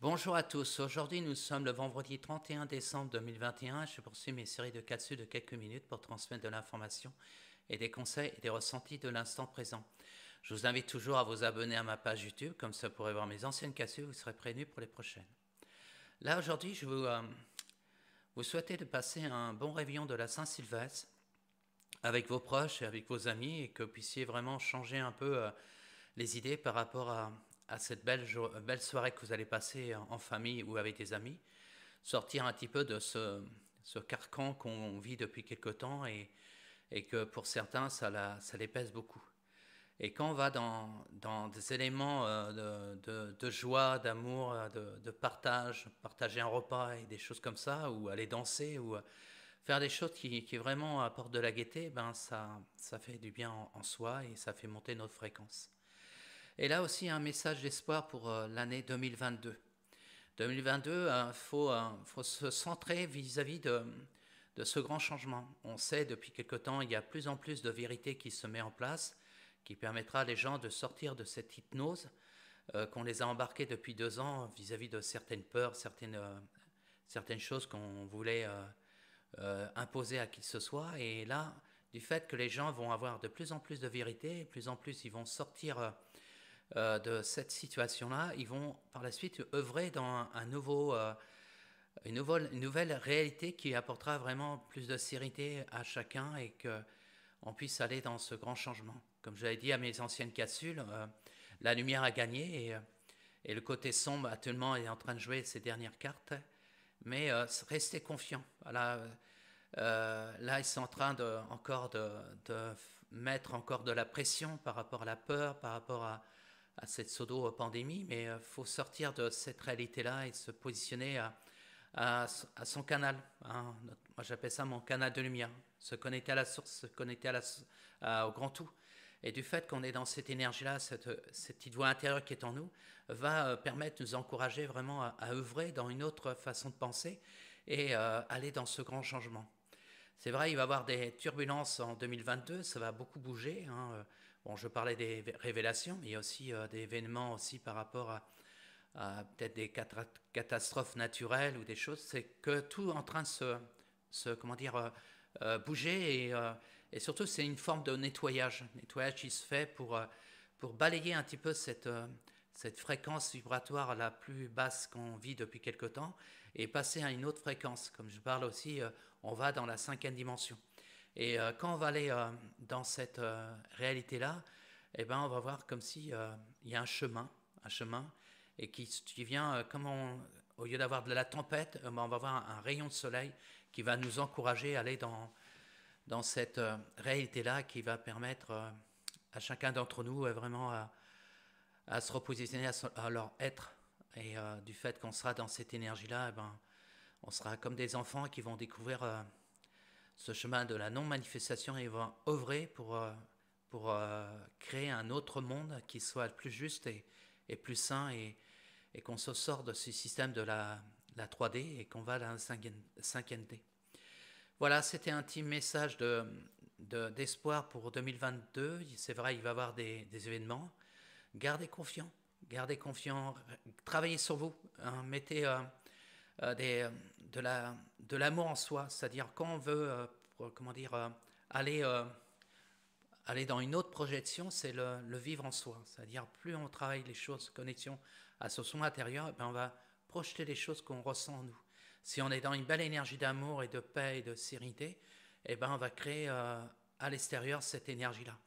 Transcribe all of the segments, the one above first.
Bonjour à tous, aujourd'hui nous sommes le vendredi 31 décembre 2021. Je poursuis mes séries de capsules de quelques minutes pour transmettre de l'information et des conseils et des ressentis de l'instant présent. Je vous invite toujours à vous abonner à ma page YouTube, comme ça vous pourrez voir mes anciennes capsules, vous serez prévenus pour les prochaines. Là aujourd'hui, je vous, euh, souhaite de passer un bon réveillon de la Saint-Sylvestre avec vos proches et avec vos amis et que vous puissiez vraiment changer un peu euh, les idées par rapport à, à cette belle, euh, belle soirée que vous allez passer en famille ou avec des amis, sortir un petit peu de ce, carcan qu'on vit depuis quelque temps et, et que pour certains, ça, la, les pèse beaucoup. Et quand on va dans, dans des éléments euh, de, joie, d'amour, euh, de, partage, partager un repas et des choses comme ça, ou aller danser, ou faire des choses qui, vraiment apportent de la gaieté, ben ça, ça fait du bien en soi et ça fait monter notre fréquence. Et là aussi, un message d'espoir pour euh, l'année 2022. 2022, il faut, se centrer vis-à-vis de, ce grand changement. On sait depuis quelque temps, il y a plus en plus de vérité qui se met en place, qui permettra à les gens de sortir de cette hypnose euh, qu'on les a embarqués depuis deux ans vis-à-vis de certaines peurs, certaines, euh, certaines choses qu'on voulait imposer à qui que ce soit. Et là, du fait que les gens vont avoir de plus en plus de vérité, de plus en plus ils vont sortir euh, de cette situation-là, ils vont par la suite œuvrer dans un, euh, nouveau, une, nouvelle, réalité qui apportera vraiment plus de sérénité à chacun et que on puisse aller dans ce grand changement. Comme je l'avais dit à mes anciennes capsules, euh, la lumière a gagné et, le côté sombre actuellement est en train de jouer ses dernières cartes. Mais restez confiants. Voilà, là, ils sont en train de, encore de mettre encore de la pression par rapport à la peur, par rapport à, à cette pseudo-pandémie, mais il euh, faut sortir de cette réalité-là et se positionner à, son canal. Hein. Moi, j'appelle ça mon canal de lumière. Se connecter à la source, se connecter à la, au grand tout. Et du fait qu'on est dans cette énergie-là, cette, petite voix intérieure qui est en nous, va euh, permettre, de nous encourager vraiment à, œuvrer dans une autre façon de penser et euh, aller dans ce grand changement. C'est vrai, il va y avoir des turbulences en 2022, ça va beaucoup bouger. Hein, Bon, je parlais des révélations, mais il y a aussi euh, des événements aussi par rapport à, peut-être des catastrophes naturelles ou des choses. C'est que tout est en train de se, comment dire, euh, euh, bouger et, et surtout c'est une forme de nettoyage, nettoyage qui se fait pour, pour balayer un petit peu cette, cette fréquence vibratoire la plus basse qu'on vit depuis quelque temps et passer à une autre fréquence. Comme je parle aussi, on va dans la cinquième dimension. Et euh, quand on va aller euh, dans cette euh, réalité-là, eh ben, on va voir comme si il y a un chemin, un chemin, et qui, vient, comme au lieu d'avoir de la tempête, ben, on va avoir un, rayon de soleil qui va nous encourager à aller dans, dans cette réalité-là, qui va permettre à chacun d'entre nous vraiment à, se repositionner à, leur être. Et du fait qu'on sera dans cette énergie-là, eh ben, on sera comme des enfants qui vont découvrir ce chemin de la non-manifestation et vont œuvrer pour, euh, pour euh, créer un autre monde qui soit plus juste et, et plus sain et, et qu'on se sorte de ce système de la, la 3D et qu'on va dans la 5D. Voilà, c'était un petit message d'espoir de, pour 2022. C'est vrai, il va y avoir des, des, événements. Gardez confiant, gardez confiant, travaillez sur vous. Hein, mettez, euh, euh, euh, de l'amour en soi. C'est-à-dire quand on veut, euh, comment dire, aller, aller dans une autre projection, c'est le, vivre en soi. C'est-à-dire plus on travaille les choses, connexion à ce son intérieur, eh ben, on va projeter les choses qu'on ressent en nous. Si on est dans une belle énergie d'amour et de paix et de sérénité, et eh ben on va créer à l'extérieur cette énergie-là.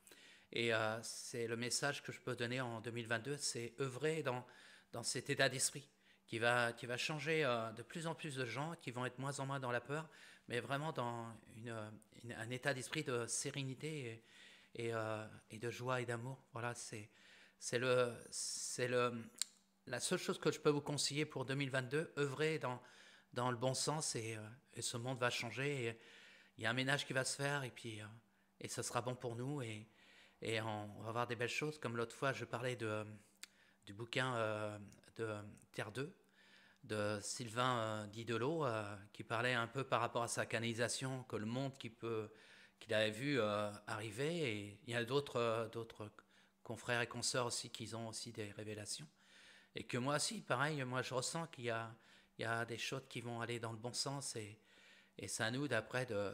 Et c'est le message que je peux donner en 2022, c'est œuvrer dans, dans cet état d'esprit qui va, qui va changer euh, de plus en plus de gens, qui vont être moins en moins dans la peur, mais vraiment dans une, un état d'esprit de sérénité et, euh, et, de joie et d'amour. Voilà, c'est c'est le, c'est le, la seule chose que je peux vous conseiller pour 2022. œuvrer dans, dans le bon sens et, euh, et ce monde va changer. Il y a un ménage qui va se faire et puis et ce sera bon pour nous et, et on, va voir des belles choses. Comme l'autre fois, je parlais de, du bouquin de Terre 2 de Sylvain Didelot euh, euh, qui parlait un peu par rapport à sa canalisation, que le monde qui peut qu'il avait vu euh, arriver, et il y a d'autres d'autres confrères et consoeurs aussi qui ont aussi des révélations, et que moi aussi, pareil, moi je ressens qu'il y a, a des choses qui vont aller dans le bon sens, et, et c'est à nous d'après de,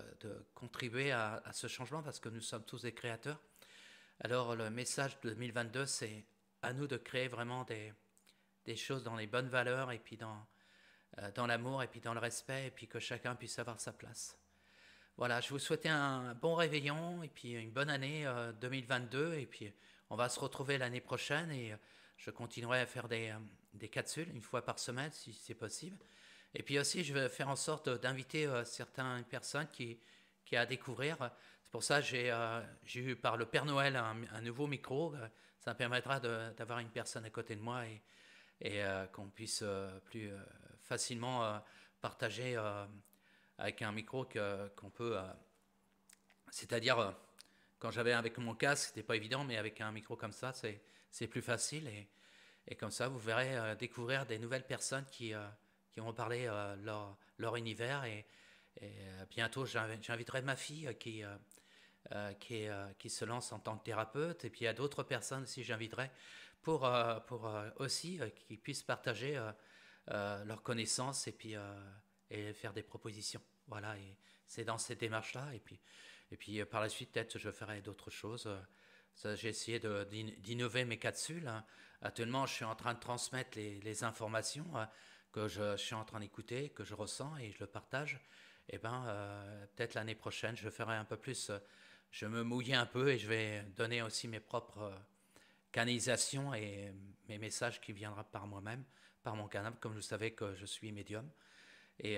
contribuer à, à, ce changement parce que nous sommes tous des créateurs. Alors le message de 2022, c'est à nous de créer vraiment des, des choses dans les bonnes valeurs et puis dans, euh, dans l'amour et puis dans le respect et puis que chacun puisse avoir sa place. Voilà, je vous souhaite un bon réveillon et puis une bonne année 2022 euh, et puis on va se retrouver l'année prochaine et euh, je continuerai à faire des, des capsules une fois par semaine si c'est possible. Et puis aussi, je vais faire en sorte d'inviter certaines personnes qui, qui à découvrir. C'est pour ça que j'ai eu par le Père Noël un, un nouveau micro. Ça me permettra d'avoir une personne à côté de moi et, et euh, qu'on puisse euh, plus euh, facilement partager avec un micro qu'on peut. C'est-à-dire, quand j'avais avec mon casque, c'était pas évident, mais avec un micro comme ça, c'est plus facile. Et, et, comme ça, vous verrez découvrir des nouvelles personnes qui, qui ont parlé leur, leur univers. Et, et bientôt, j'inviterai ma fille qui, euh, euh, qui, se lancent en tant que thérapeute. Et puis il y a d'autres personnes si j'inviterais pour, euh, aussi qu'ils puissent partager leurs connaissances et puis et faire des propositions. Voilà, et c'est dans cette démarche-là. Et puis, et puis par la suite, peut-être, je ferai d'autres choses. J'ai essayé d'innover mes capsules. Hein. Actuellement, je suis en train de transmettre les, informations que je, suis en train d'écouter, que je ressens et je le partage eh ben, euh, peut-être l'année prochaine, je ferai un peu plus, euh, je me mouillerai un peu et je vais donner aussi mes propres euh, canalisations et mes messages qui viendront par moi-même, par mon canal, comme vous savez que je suis médium. Et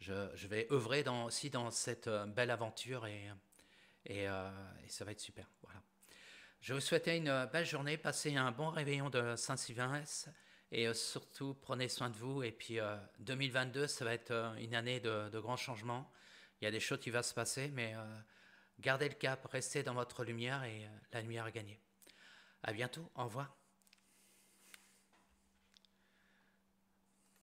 je, vais œuvrer aussi dans cette belle aventure et, ça va être super. Je vous souhaite une belle journée, passez un bon réveillon de Saint-Sylvain. Et euh, surtout, prenez soin de vous. Et puis, 2022, euh, ça va être euh, une année de, grands changements. Il y a des choses qui vont se passer, mais gardez le cap, restez dans votre lumière et la lumière a gagné. À bientôt, au revoir.